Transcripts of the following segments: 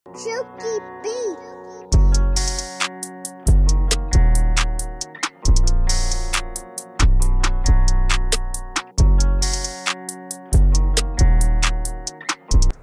Silky B.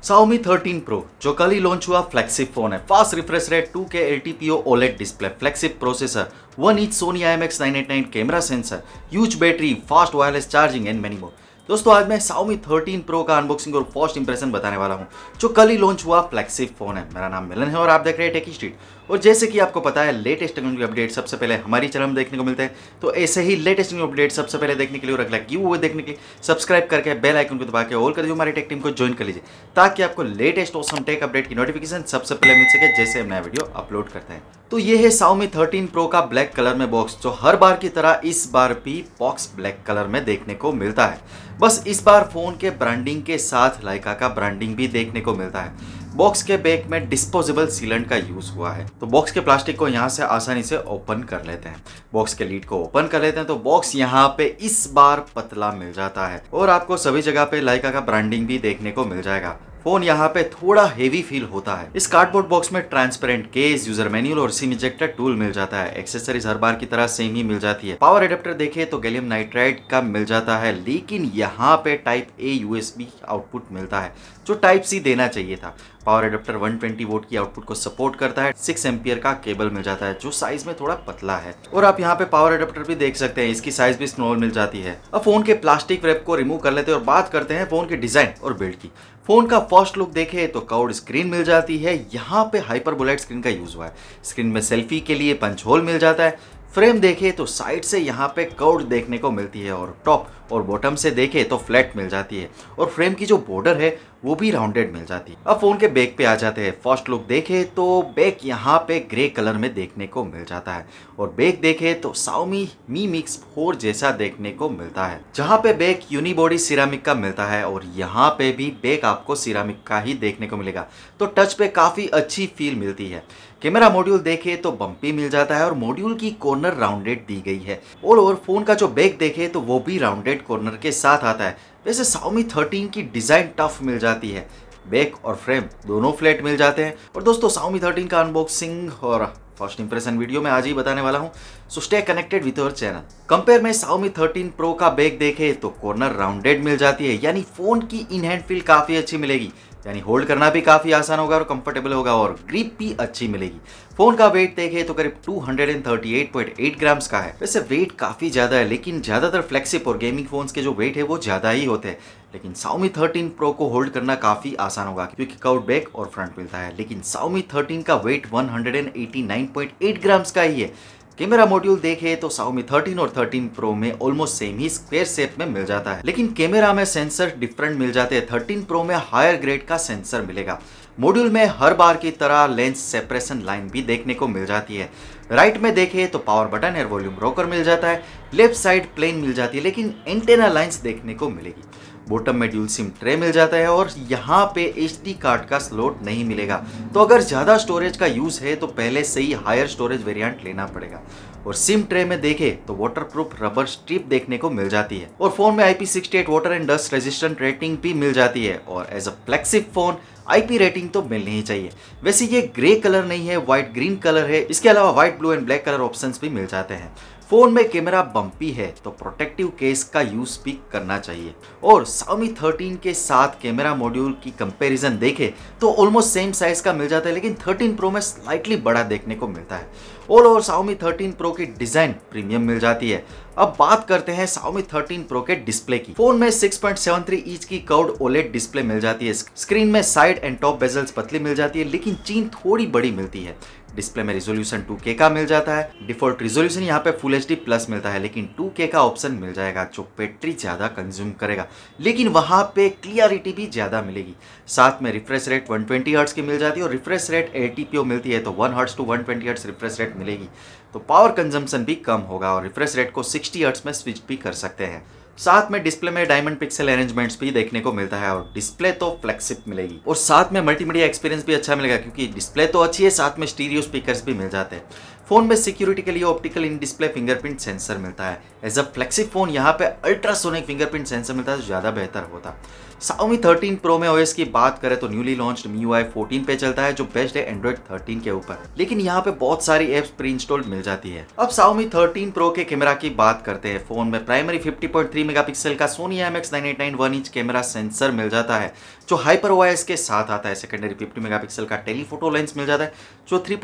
Xiaomi 13 Pro जो कल ही लॉन्च हुआ फ्लैक्सिप फोन है fast refresh rate 2K LTPO OLED display flagship processor 1 inch IMX 989 camera sensor huge battery fast wireless charging and many more दोस्तों आज मैं Xiaomi 13 Pro का unboxing और फर्स्ट इंप्रेशन बताने वाला हूं जो कल ही लॉन्च हुआ फ्लैक्सिप फोन है मेरा नाम मिलन है और आप देख रहे हैं टेकी स्ट्रीट और जैसे कि आपको पता है लेटेस्ट टेक्नोलॉजी अपडेट सबसे पहले हमारी चैनल में देखने को मिलते हैं तो ऐसे ही लेटेस्ट न्यू अपडेट सबसे पहले देखने के लिए और अगला क्यू वो देखने के लिए सब्सक्राइब करके बेल आइकन को दबा के ऑल कर दीजिए हमारी टेक टीम को ज्वाइन कर लीजिए ताकि आपको लेटेस्ट ऑसम टेक अपडेट की नोटिफिकेशन सबसे पहले मिल सके जैसे हम नया वीडियो अपलोड करते हैं तो ये है साउमी थर्टीन प्रो का ब्लैक कलर में बॉक्स जो हर बार की तरह इस बार भी बॉक्स ब्लैक कलर में देखने को मिलता है बस इस बार फोन के ब्रांडिंग के साथ लाइका का ब्रांडिंग भी देखने को मिलता है बॉक्स के बैक में डिस्पोजेबल सीलेंट का यूज हुआ है तो बॉक्स के प्लास्टिक को यहाँ से आसानी से ओपन कर लेते हैं बॉक्स के लीड को ओपन कर लेते हैं तो बॉक्स यहाँ पे इस बार पतला मिल जाता है और आपको सभी जगह पे लाइका का ब्रांडिंग भी देखने को मिल जाएगा फोन यहाँ पे थोड़ा हेवी फील होता है इस कार्डबोर्ड बॉक्स में ट्रांसपेरेंट केस यूजर मैनुअल और सिम इजेक्टर टूल मिल जाता है एक्सेसरीज हर बार की तरह सेम ही मिल जाती है पावर एडेप्टर देखे तो गैलियम नाइट्राइड का मिल जाता है लेकिन यहाँ पे टाइप ए यूएसबी आउटपुट मिलता है जो टाइप सी देना चाहिए था पावर एडेप्टर 120 ट्वेंटी वोट की आउटपुट को सपोर्ट करता है सिक्स एम्पियर का केबल मिल जाता है जो साइज में थोड़ा पतला है और आप यहाँ पे पावर एडेप्टर भी देख सकते हैं इसकी साइज भी स्मॉल मिल जाती है अब फोन के प्लास्टिक रैप को रिमूव कर लेते हैं और बात करते हैं फोन के डिजाइन और बिल्ड की फोन का फर्स्ट लुक देखे तो कवर्ड स्क्रीन मिल जाती है यहाँ पे हाइपर बुलेट स्क्रीन का यूज़ हुआ है स्क्रीन में सेल्फी के लिए पंच होल मिल जाता है फ्रेम देखे तो साइड से यहाँ पे कवर्ड देखने को मिलती है और टॉप और बॉटम से देखे तो फ्लैट मिल जाती है और फ्रेम की जो बॉर्डर है वो भी राउंडेड मिल जाती है अब फोन के बैक पे आ जाते हैं फर्स्ट लुक देखे तो बैक यहाँ पे ग्रे कलर में देखने को मिल जाता है और बैक देखे तो साउमी मी मिक्स फोर जैसा देखने को मिलता है जहाँ पे बैक यूनिबॉडी सिरामिक का मिलता है और यहाँ पे भी बैक आपको सिरामिक का ही देखने को मिलेगा तो टच पे काफ़ी अच्छी फील मिलती है कैमरा मॉड्यूल देखे तो बम्पी मिल जाता है और मॉड्यूल की कॉर्नर राउंडेड दी गई है और और फोन का जो बैक देखे तो वो भी राउंडेड राइट कॉर्नर के साथ आता है वैसे साउमी थर्टीन की डिज़ाइन टफ मिल जाती है बैक और फ्रेम दोनों फ्लैट मिल जाते हैं और दोस्तों साउमी थर्टीन का अनबॉक्सिंग और फर्स्ट इंप्रेशन वीडियो में आज ही बताने वाला हूं so stay connected with our channel compare में साउमी थर्टीन प्रो का बैक देखे तो कॉर्नर राउंडेड मिल जाती है यानी फोन की इनहैंड फील काफ़ी अच्छी मिलेगी यानी होल्ड करना भी काफ़ी आसान होगा और कंफर्टेबल होगा और ग्रिप भी अच्छी मिलेगी फोन का वेट देखे तो करीब 238.8 ग्राम्स का है वैसे वेट काफ़ी ज़्यादा है लेकिन ज़्यादातर फ्लेक्सिप और गेमिंग फोन्स के जो वेट है वो ज़्यादा ही होते हैं लेकिन साउमी 13 प्रो को होल्ड करना काफ़ी आसान होगा क्योंकि कवर बैक और फ्रंट मिलता है लेकिन साउमी 13 का वेट 189.8 ग्राम्स का ही है कैमरा मॉड्यूल देखे तो साउमी 13 और 13 प्रो में ऑलमोस्ट सेम ही स्क्वेयर शेप में मिल जाता है लेकिन कैमरा में सेंसर डिफरेंट मिल जाते हैं 13 प्रो में हायर ग्रेड का सेंसर मिलेगा मॉड्यूल में हर बार की तरह लेंस सेपरेशन लाइन भी देखने को मिल जाती है राइट में देखे तो पावर बटन एयर वॉल्यूम रोकर मिल जाता है लेफ्ट साइड प्लेन मिल जाती है लेकिन एंटेना लाइन्स देखने को मिलेगी बॉटम में ड्यूल सिम ट्रे मिल जाता है और यहाँ पे एच कार्ड का स्लॉट नहीं मिलेगा तो अगर ज़्यादा स्टोरेज का यूज़ है तो पहले से ही हायर स्टोरेज वेरिएंट लेना पड़ेगा और सिम ट्रे में देखे तो वाटरप्रूफ रबर स्ट्रिप देखने को मिल जाती है और फोन में IP68 water and dust resistant rating भी मिल जाती है और as a flagship phone IP rating तो मिलनी ही चाहिए वैसे ये ग्रे कलर नहीं है व्हाइट ग्रीन कलर है इसके अलावा white blue and black colour option भी मिल जाते हैं फोन में कैमरा बम्पी है तो प्रोटेक्टिव केस का यूज भी करना चाहिए और सामी 13 के साथ कैमरा मॉड्यूल की कंपैरिजन देखें तो ऑलमोस्ट सेम साइज का मिल जाता है लेकिन 13 प्रो में स्लाइटली बड़ा देखने को मिलता है ऑल ओवर सावमी 13 प्रो की डिजाइन प्रीमियम मिल जाती है अब बात करते हैं सावमी 13 प्रो के डिस्प्ले की फोन में 6.73 इंच की कर्ड ओलेट डिस्प्ले मिल जाती है स्क्रीन में साइड एंड टॉप बेजल्स पतली मिल जाती है लेकिन चीन थोड़ी बड़ी मिलती है डिस्प्ले में रिजोल्यूशन 2K का मिल जाता है डिफॉल्ट रिजोल्यूशन यहाँ पे फुल एच प्लस मिलता है लेकिन 2K का ऑप्शन मिल जाएगा जो बैटरी ज़्यादा कंज्यूम करेगा लेकिन वहाँ पे क्लियरिटी भी ज़्यादा मिलेगी साथ में रिफ्रेश रेट 120 ट्वेंटी की मिल जाती है और रिफ्रेश रेट एल मिलती है तो one hertz to one twenty refresh rate मिलेगी तो पावर कंजम्पन भी कम होगा और रिफ्रेश रेट को सिक्सटी हर्ट्स में स्विच भी कर सकते हैं साथ में डिस्प्ले में डायमंड पिक्सल अरेंजमेंट्स भी देखने को मिलता है और डिस्प्ले तो फ्लेक्सिप मिलेगी और साथ में मल्टीमीडिया एक्सपीरियंस भी अच्छा मिलेगा क्योंकि डिस्प्ले तो अच्छी है साथ में स्टीरियो स्पीकर्स भी मिल जाते हैं फोन में सिक्योरिटी के लिए optical in display fingerprint sensor मिलता है एज अ फ्लेक्सी फोन यहाँ पे अल्ट्रासोनिक फिंगरप्रिंट सेंसर मिलता है तो ज़्यादा बेहतर होता Xiaomi 13 Pro में OS की बात करें तो न्यूली लॉन्च MIUI 14 पे चलता है जो बेस्ट है Android 13 के ऊपर लेकिन यहाँ पे बहुत सारी एप्स प्री इंस्टॉल्ड मिल जाती है अब Xiaomi 13 Pro के कैमरा की बात करते हैं फोन में प्राइमरी 50.3 मेगापिक्सल का Sony M one inch camera sensor मिल जाता है जो हाइपर ओ के साथ आता है सेकेंडरी फिफ्टी मेगा का टेलीफोटो लेंस मिल जाता है जो थ्री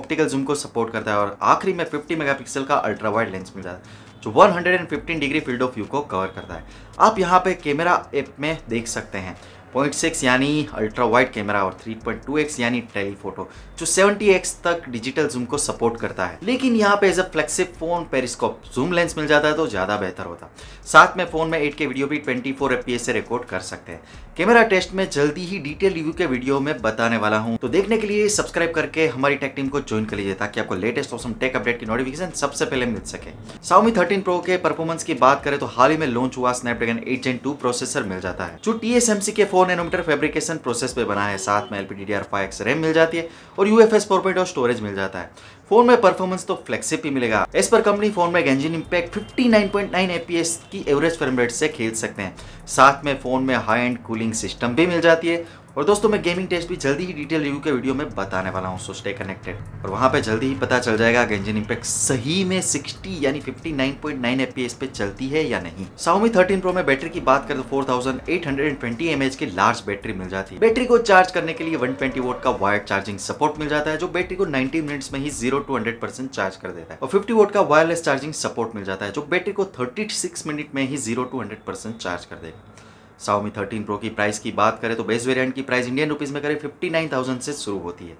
ऑप्टिकल जूम को सपोर्ट करता है और आखिरी में 50 मेगापिक्सल का अल्ट्रा वाइड लेंस मिलता है जो 115 डिग्री फील्ड ऑफ व्यू को कवर करता है आप यहाँ पे कैमरा ऐप में देख सकते हैं 0.6 यानी अल्ट्रा वाइड कैमरा और 3.2x यानी टेलीफोटो जो 70x तक डिजिटल जूम को सपोर्ट करता है लेकिन यहाँ पे as a flagship phone periscope zoom lens मिल जाता है तो ज़्यादा बेहतर होता साथ में फ़ोन में 8K वीडियो भी 24 fps से रिकॉर्ड कर सकते हैं कैमरा टेस्ट में जल्दी ही डिटेल रिव्यू के वीडियो में बताने वाला हूँ तो देखने के लिए सब्सक्राइब करके हमारी टेक टीम को ज्वाइन कर लीजिए ताकि आपको लेटेस्ट ऑसम टेक अपडेट की नोटिफिकेशन सबसे पहले मिल सके साउमी थर्टीन प्रो के परफॉर्मेंस की बात करें तो हाल ही में लॉन्च हुआ स्नैपड्रैगन एट प्रोसेसर मिल जाता है जो टी के फोन 4 नैनोमीटर फैब्रिकेशन प्रोसेस पे बना है साथ में एल पी एक्स रैम मिल जाती है और यू एफ एस स्टोरेज मिल जाता है फोन में परफॉर्मेंस तो फ्लेक्सिप ही मिलेगा इस पर कंपनी फोन में गेंजिन इम्पैक्ट 59.9 एपीएस की एवरेज फ्रेम रेट से खेल सकते हैं साथ में फोन में हाई एंड कूलिंग सिस्टम भी मिल जाती है और दोस्तों मैं गेमिंग टेस्ट भी जल्दी ही डिटेल रिव्यू के वीडियो में बताने वाला हूँ सो स्टे कनेक्टेड और वहाँ पे जल्दी ही पता चल जाएगा कि इंजन इम्पैक्ट सही में 60 यानी 59.9 एफपीएस पे चलती है या नहीं साउमी 13 प्रो में बैटरी की बात करें तो 4820 एमएच की लार्ज बैटरी मिल जाती है बैटरी को चार्ज करने के लिए वन वोट का वायर चार्जिंग सपोर्ट मिल जाता है जो बैटरी को नाइन्टी मिनट्स में ही zero to hundred percent charge कर देता है और फिफ्टी वोट का वायरलेस चार्जिंग सपोर्ट मिल जाता है जो बैटरी को थर्टी मिनट में ही zero to hundred percent charge कर देगा साओमी 13 प्रो की प्राइस की बात करें तो बेस वेरिएंट की प्राइस इंडियन रुपीज़ में नाइन 59,000 से शुरू होती है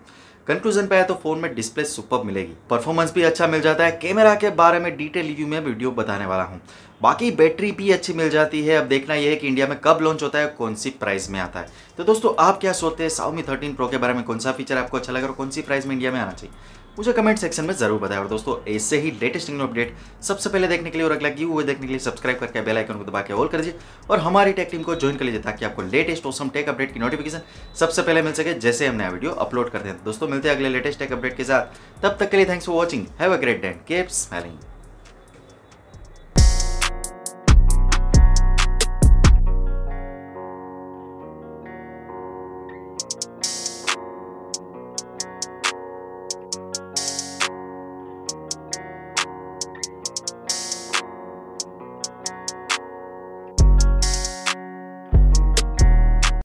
कंक्लूजन पे आया तो फोन में डिस्प्ले सुपर मिलेगी परफॉर्मेंस भी अच्छा मिल जाता है कैमरा के बारे में डिटेल रिव्यू में वीडियो बताने वाला हूँ बाकी बैटरी भी अच्छी मिल जाती है अब देखना यह है कि इंडिया में कब लॉन्च होता है कौन सी प्राइस में आता है तो दोस्तों आप क्या सोचते हैं साउमी थर्टीन प्रो के बारे में कौन सा फीचर आपको अच्छा लगा और कौन सी प्राइस में इंडिया में आना चाहिए मुझे कमेंट सेक्शन में ज़रूर बताएं और दोस्तों ऐसे ही लेटेस्ट न्यू अपडेट सबसे पहले देखने के लिए और अगला की वो देखने के लिए सब्सक्राइब करके बेल आइकन को दबा के ऑल कर दीजिए और हमारी टेक टीम को ज्वाइन कर लीजिए ताकि आपको लेटेस्ट ऑसम टेक अपडेट की नोटिफिकेशन सबसे पहले मिल सके जैसे हम नया वीडियो अपलोड करते हैं दोस्तों मिलते हैं अगले लेटेस्ट टेक अपडेट के साथ तब तक के लिए thanks for watching have a great day keep smiling